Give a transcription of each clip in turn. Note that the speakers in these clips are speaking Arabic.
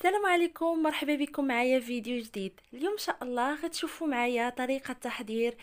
السلام عليكم مرحبا بكم معايا في فيديو جديد اليوم ان شاء الله غتشوفوا معايا طريقه تحضير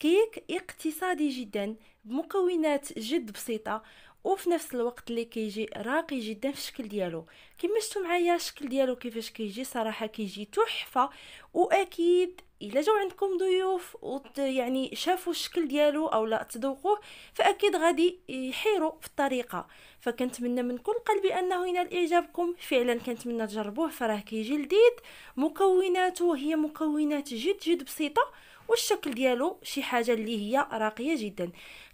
كيك اقتصادي جدا بمكونات جد بسيطه وفي نفس الوقت اللي كيجي راقي جدا في الشكل ديالو كما شفتوا معايا الشكل ديالو كيفاش كيجي صراحه كيجي تحفه واكيد الا جاو عندكم ضيوف يعني شافوا الشكل ديالو او لا تذوقوه فاكيد غادي يحيروا في الطريقه فكنتمنى من كل قلبي انه ينال اعجابكم فعلا كنتمنى تجربوه فراه كيجي لذيذ مكوناته هي مكونات جد جد بسيطه والشكل ديالو شي حاجه اللي هي راقيه جدا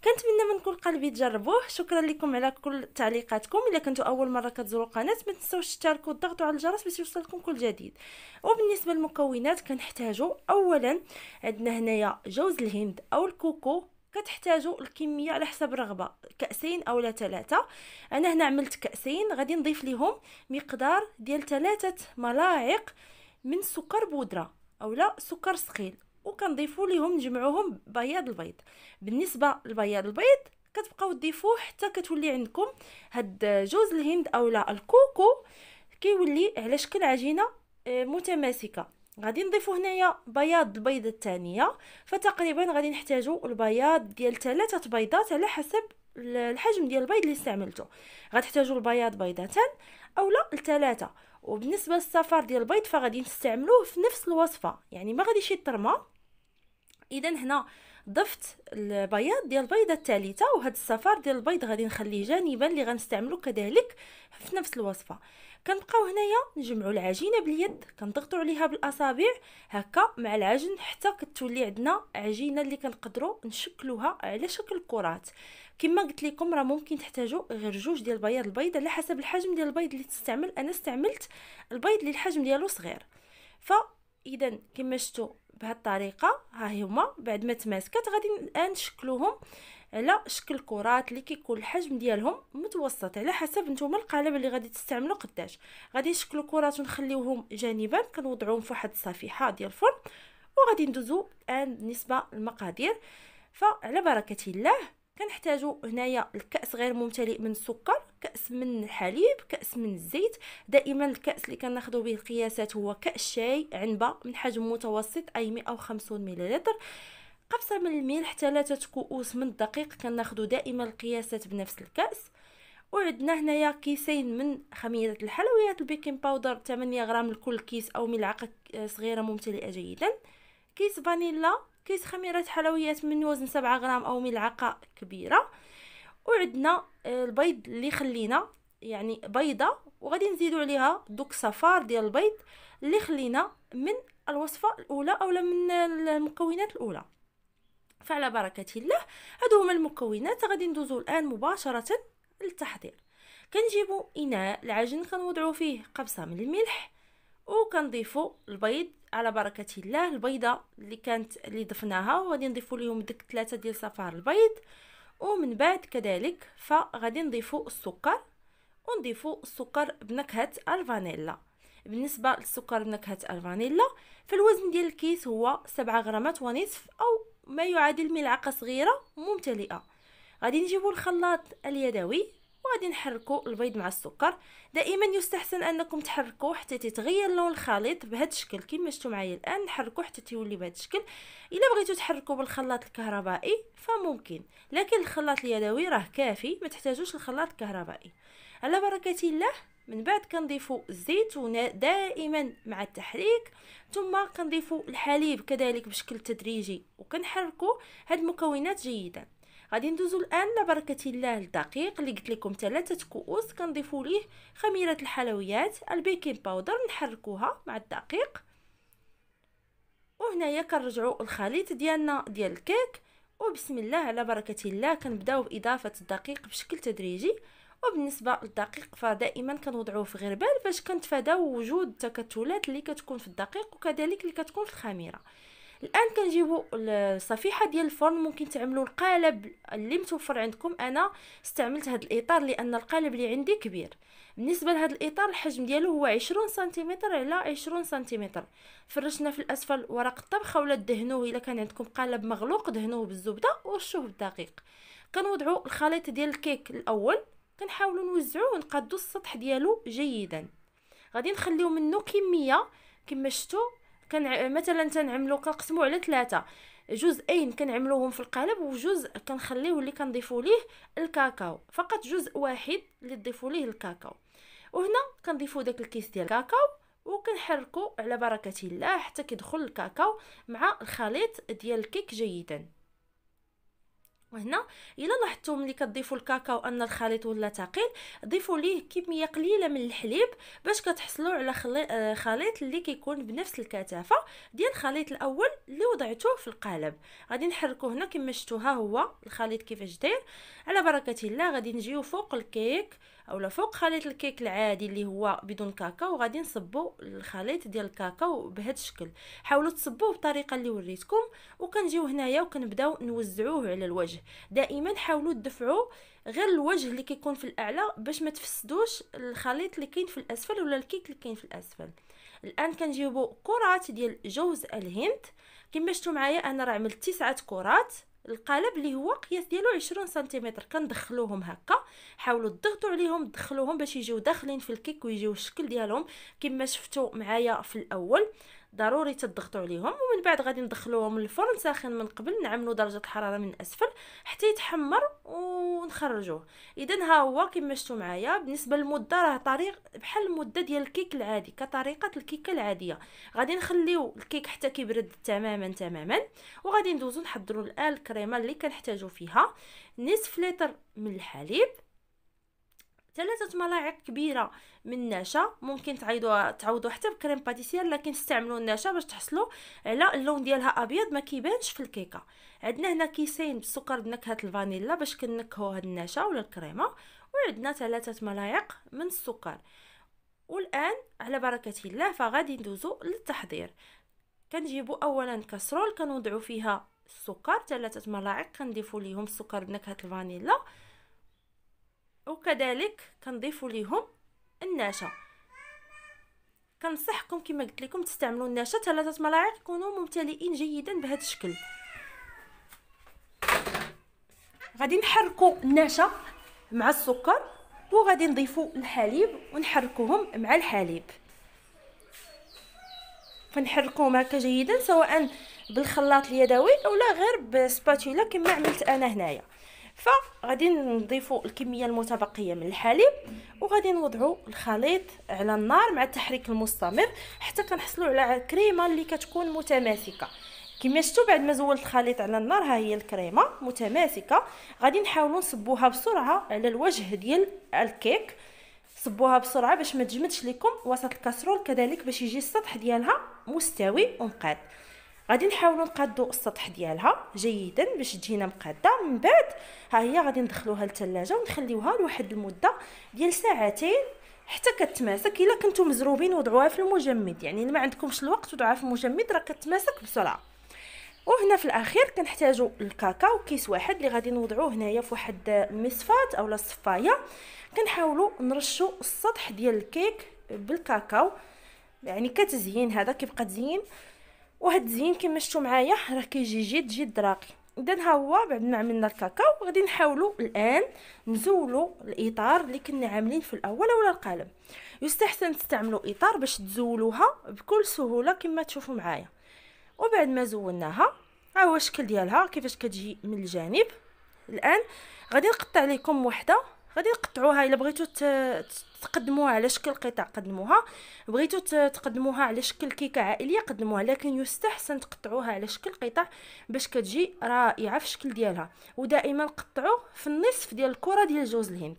كنتمنى من كل قلبي تجربوه شكرا لكم على كل تعليقاتكم الا كنتو اول مره كتزوروا القناه ما تنساوش تشتركوا وتضغطوا على الجرس باش يوصلكم كل جديد وبالنسبه للمكونات كنحتاجوا اولا عندنا هنايا جوز الهند او الكوكو كتحتاجوا الكميه على حسب الرغبه كاسين اولا ثلاثه انا هنا عملت كاسين غادي نضيف لهم مقدار ديال ثلاثه ملاعق من سكر بودره اولا سكر ثقيل وكنضيفو ليهم نجمعوهم بياض البيض بالنسبه لبياض البيض كتبقاو تضيفوه حتى كتولي عندكم هاد جوز الهند اولا الكوكو كيولي على شكل عجينه آه، متماسكه غادي نضيفو هنايا بياض البيضه الثانيه فتقريبا غادي نحتاجو البياض ديال ثلاثه بيضات على حسب الحجم ديال البيض اللي استعملتو غتحتاجو البياض بيضتان اولا لثلاثه وبالنسبه للصفار ديال البيض فغادي نستعملوه في نفس الوصفه يعني ما غاديش يترمى اذا هنا ضفت البياض ديال البيضه الثالثه وهذا الصفار ديال البيض غادي نخليه جانبا اللي غنستعملو كذلك في نفس الوصفه كنبقاو هنايا نجمعوا العجينه باليد كنضغطوا عليها بالاصابع هكا مع العجن حتى كتولي عندنا عجينه اللي كنقدروا نشكلوها على شكل كرات كما قلت لكم راه ممكن تحتاجوا غير جوج ديال بياض البيض على حسب الحجم ديال البيض اللي تستعمل انا استعملت البيض اللي الحجم ديالو صغير ف اذا كما شفتوا بهذه الطريقه ها هما بعد ما تماسكت غادي الان نشكلوهم على شكل كرات اللي كيكون الحجم ديالهم متوسط على حسب نتوما القالب اللي غادي تستعملوا قداش غادي نشكلوا كرات ونخليوهم جانبا كنوضعوهم في واحد الصفيحه ديال الفرن وغادي ندوزو الان بالنسبه للمقادير فعلى بركه الله كنحتاجو هنايا الكاس غير ممتلئ من السكر كاس من الحليب كاس من الزيت دائما الكاس اللي كناخذو به القياسات هو كاس شاي عنبه من حجم متوسط اي 150 مليلتر قفصه من الملح ثلاثه كؤوس من الدقيق كناخذو دائما القياسات بنفس الكاس وعندنا هنايا كيسين من خميره الحلويات البيكنج باودر 8 غرام لكل كيس او ملعقه صغيره ممتلئه جيدا كيس فانيلا كيس خميرة حلويات من وزن سبعة غرام أو ملعقة كبيرة وعندنا آه، البيض اللي خلينا يعني بيضة وغادي نزيدو عليها دوك صفار ديال البيض اللي خلينا من الوصفة الأولى أو من المكونات الأولى فعلى بركة الله هادو هما المكونات غادي ندوزو الآن مباشرة للتحضير كنجيبو إناء العجن كنوضعو فيه قبصة من الملح وكنضيفو البيض على بركه الله البيضه اللي كانت اللي ضفناها وغادي نضيفوا لهم ديك ثلاثه ديال صفار البيض ومن بعد كذلك فغادي نضيفوا السكر ونضيفوا السكر بنكهه الفانيلا بالنسبه للسكر بنكهه الفانيلا فالوزن ديال الكيس هو 7 غرامات ونصف او ما يعادل ملعقه صغيره ممتلئه غادي نجيبوا الخلاط اليدوي غادي نحركوا البيض مع السكر دائما يستحسن انكم تحركو حتى تتغير لون الخليط بهذا الشكل كما شفتوا معايا الان نحركو حتى تولي بهذا الشكل الا بغيتو تحركوا بالخلاط الكهربائي فممكن لكن الخلاط اليدوي راه كافي ما تحتاجوش الخلاط الكهربائي على بركه الله من بعد كنضيفوا الزيت دائما مع التحريك ثم كنضيفوا الحليب كذلك بشكل تدريجي وكنحركوا هاد المكونات جيدا غادي ندوزو الان لبركه الله الدقيق اللي قلت لكم ثلاثه كؤوس كنضيفوا ليه خميره الحلويات البيكنج باودر نحركوها مع الدقيق وهنايا كنرجعوا الخليط ديالنا ديال الكيك وبسم الله على بركه الله كنبداو باضافه الدقيق بشكل تدريجي وبالنسبه للدقيق فدائما كنوضعوه في غربال باش كنتفاداو وجود التكتلات اللي كتكون في الدقيق وكذلك اللي كتكون في الخميره الان كنجيبوا الصفيحه ديال الفرن ممكن تعملوا القالب اللي متوفر عندكم انا استعملت هذا الاطار لان القالب اللي عندي كبير بالنسبه لهذا الاطار الحجم ديالو هو 20 سنتيمتر على 20 سنتيمتر فرشنا في الاسفل ورق الطبخه ولا دهنوه الا كان عندكم قالب مغلوق دهنوه بالزبده ورشوه بالدقيق كنوضعوا الخليط ديال الكيك الاول كنحاولوا نوزعوه ونقادو السطح ديالو جيدا غادي نخليو منه كميه كما شفتوا كان مثلا تنعملو كنقسمو على ثلاثه جزئين كنعملوهم في القالب وجزء كنخليوه اللي كنضيفو ليه الكاكاو فقط جزء واحد اللي تضيفو ليه الكاكاو وهنا كنضيفو داك الكيس ديال الكاكاو وكنحركو على بركه الله حتى كيدخل الكاكاو مع الخليط ديال الكيك جيدا وهنا الا لاحظتوا ملي كتضيفوا الكاكاو ان الخليط ولا ثقيل ضيفوا ليه كميه قليله من الحليب باش كتحصلوا على آه، خليط اللي كيكون بنفس الكثافه ديال الخليط الاول اللي وضعتوه في القالب غادي نحركوه هنا كما شفتوا ها هو الخليط كيفاش داير على بركه الله غادي نجيو فوق الكيك اولا فوق خليط الكيك العادي اللي هو بدون كاكاو غادي نصبو الخليط ديال الكاكاو بهذا الشكل حاولوا تصبوه بالطريقه اللي وريتكم وكنجيو هنايا وكنبداو نوزعوه على الوجه دائما حاولوا تدفعوا غير الوجه اللي كيكون في الاعلى باش ما تفسدوش الخليط اللي كاين في الاسفل ولا الكيك اللي كاين في الاسفل الان كنجيبوا كرات ديال جوز الهند كما شفتوا معايا انا راه عملت تسعة كرات القالب اللي هو قياس ديالو 20 سنتيمتر كندخلوهم هكا حاولوا تضغطوا عليهم تدخلوهم باش يجيو داخلين في الكيك ويجيو الشكل ديالهم كما شفتوا معايا في الاول ضروري تضغطوا عليهم ومن بعد غادي ندخلوهم للفرن ساخن من قبل نعملوا درجه الحراره من اسفل حتى يتحمر ونخرجوه اذا ها هو كما شفتوا معايا بالنسبه للمده راه طريق بحال المده ديال الكيك العادي كطريقه الكيكه العاديه غادي نخليو الكيك حتى كيبرد تماما تماما وغادي ندوزو نحضروا الان الكريمه اللي كنحتاجو فيها نصف لتر من الحليب ثلاثه ملاعق كبيره من النشا ممكن تعيدوا تعوضوا حتى بكريم باتيسير لكن استعملوا النشا باش تحصلوا على اللون ديالها ابيض ما كيبانش في الكيكه عندنا هنا كيسين بالسكر بنكهه الفانيلا باش كنكهوا هاد النشا ولا الكريمه وعندنا ثلاثه ملاعق من السكر والان على بركه الله فغادي ندوزو للتحضير كنجيبو اولا كسرول كنوضعو فيها السكر ثلاثه ملاعق كنضيفو ليهم السكر بنكهه الفانيلا وكذلك كنضيفوا ليهم النشا كنصحكم كما قلت لكم تستعملوا النشا ثلاثه ملاعق يكونوا ممتلئين جيدا بهذا الشكل غادي نحركوا النشا مع السكر وغادي نضيفوا الحليب ونحركوهم مع الحليب فنحركوهم هكا جيدا سواء بالخلاط اليدوي اولا غير بسباتولا كما عملت انا هنايا فغادي نضيفوا الكميه المتبقيه من الحليب وغادي نوضعوا الخليط على النار مع التحريك المستمر حتى كنحصلوا على كريمه اللي كتكون متماسكه كما شفتوا بعد ما زولت الخليط على النار ها هي الكريمه متماسكه غادي نحاولوا نصبوها بسرعه على الوجه ديال الكيك صبوها بسرعه باش ما تجمدش لكم وسط الكاسرول كذلك باش يجي السطح ديالها مستوي ومقاد غادي نحاولوا نقادو السطح ديالها جيدا باش تجينا مقاده من بعد ها هي غادي ندخلوها للثلاجه ونخليوها لواحد المده ديال ساعتين حتى كتماسك الا كنتو مزروبين وضعوها في المجمد يعني ما عندكمش الوقت وضعوها في المجمد راه كتماسك بسرعه وهنا في الاخير كنحتاجو الكاكاو كيس واحد اللي غادي نوضعوه هنايا في واحد المصفات اولا الصفايه كنحاولوا نرشوا السطح ديال الكيك بالكاكاو يعني كتزيين هذا كيبقى تزيين وهاد الزين كما شفتوا معايا راه كيجي جد جد راقي اذا ها هو بعد ما عملنا الكاكاو غادي نحاولوا الان نزولو الاطار اللي كنا عاملين في الاول ولا القلم يستحسن تستعملوا اطار باش تزولوها بكل سهوله كما تشوفوا معايا وبعد ما زولناها ها هو الشكل ديالها كيفاش كتجي من الجانب الان غادي نقطع لكم وحده غادي تقطعوها الا بغيتو تقدموها على شكل قطع قدموها بغيتو تقدموها على شكل كيكه عائليه قدموها لكن يستحسن تقطعوها على شكل قطع باش كتجي رائعه في الشكل ديالها ودائما قطعوا في النصف ديال الكره ديال جوز الهند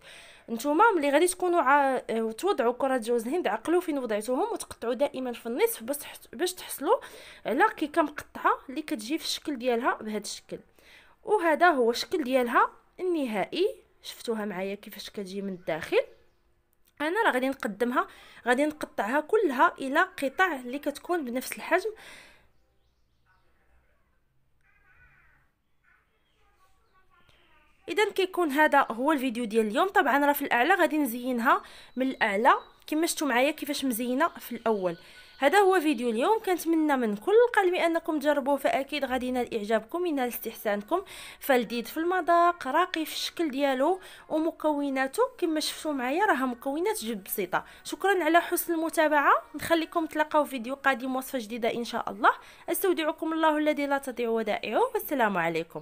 نتوما ملي غادي تكونوا ع... آه، توضعوا كره جوز الهند عقلوا فين وضعتوهم وتقطعوا دائما في النصف باش باش تحصلوا على كيكه مقطعه اللي كتجي في الشكل ديالها بهذا الشكل وهذا هو الشكل ديالها النهائي شفتوها معايا كيفاش كتجي من الداخل انا راه غادي نقدمها غادي نقطعها كلها الى قطع اللي كتكون بنفس الحجم اذا كيكون هذا هو الفيديو ديال اليوم طبعا راه في الاعلى غادي نزينها من الاعلى كما شفتوا معايا كيفاش مزينه في الاول هذا هو فيديو اليوم كنتمنى من كل قلبي انكم تجربوه فاكيد غادي ينال اعجابكم ينال استحسانكم فلذيذ في المذاق راقي في الشكل ديالو ومكوناته كما شفتوا معايا راها مكونات جد بسيطه شكرا على حسن المتابعه نخليكم تلقاو فيديو قادم وصفه جديده ان شاء الله استودعكم الله الذي لا تضيع ودائعه والسلام عليكم